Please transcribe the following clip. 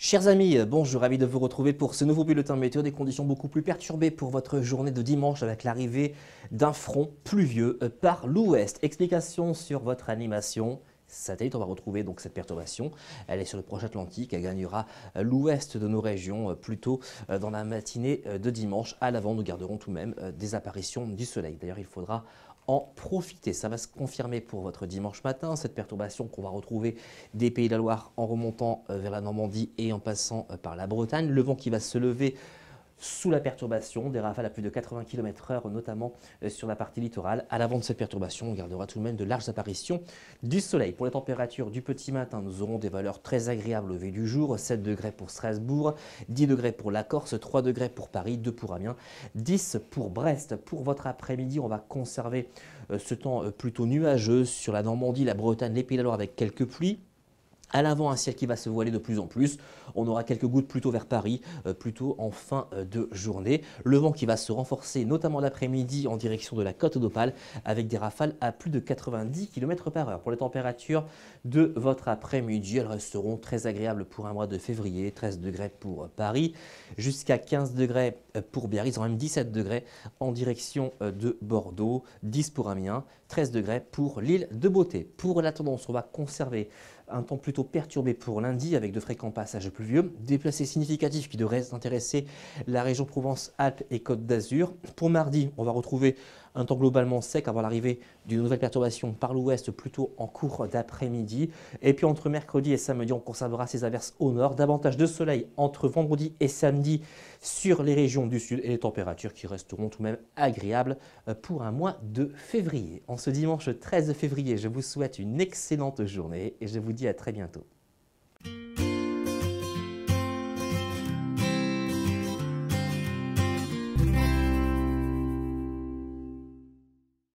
Chers amis, bonjour, ravi de vous retrouver pour ce nouveau bulletin météo. Des conditions beaucoup plus perturbées pour votre journée de dimanche avec l'arrivée d'un front pluvieux par l'ouest. Explication sur votre animation satellite, on va retrouver donc cette perturbation. Elle est sur le proche Atlantique, elle gagnera l'ouest de nos régions euh, plutôt euh, dans la matinée euh, de dimanche. À l'avant, nous garderons tout de même des apparitions du soleil. D'ailleurs, il faudra en profiter. Ça va se confirmer pour votre dimanche matin, cette perturbation qu'on va retrouver des Pays de la Loire en remontant vers la Normandie et en passant par la Bretagne. Le vent qui va se lever sous la perturbation, des rafales à plus de 80 km/h, notamment euh, sur la partie littorale. À l'avant de cette perturbation, on gardera tout de même de larges apparitions du soleil. Pour les températures du petit matin, nous aurons des valeurs très agréables au vu du jour 7 degrés pour Strasbourg, 10 degrés pour la Corse, 3 degrés pour Paris, 2 pour Amiens, 10 pour Brest. Pour votre après-midi, on va conserver euh, ce temps euh, plutôt nuageux sur la Normandie, la Bretagne, les Pays avec quelques pluies. À l'avant, un ciel qui va se voiler de plus en plus. On aura quelques gouttes plutôt vers Paris, euh, plutôt en fin euh, de journée. Le vent qui va se renforcer, notamment l'après-midi, en direction de la côte d'Opale, avec des rafales à plus de 90 km par heure. Pour les températures de votre après-midi, elles resteront très agréables pour un mois de février. 13 degrés pour Paris, jusqu'à 15 degrés euh, pour Biarritz, en même 17 degrés en direction de Bordeaux, 10 pour Amiens, 13 degrés pour l'île de Beauté. Pour la tendance, on va conserver un temps plutôt perturbé pour lundi avec de fréquents passages pluvieux, déplacés significatifs qui devraient intéresser la région Provence-Alpes et Côte d'Azur. Pour mardi, on va retrouver un temps globalement sec avant l'arrivée d'une nouvelle perturbation par l'ouest plutôt en cours d'après-midi. Et puis entre mercredi et samedi, on conservera ces averses au nord. Davantage de soleil entre vendredi et samedi sur les régions du sud et les températures qui resteront tout de même agréables euh, pour un mois de février. En ce dimanche 13 février, je vous souhaite une excellente journée et je vous dis à très bientôt.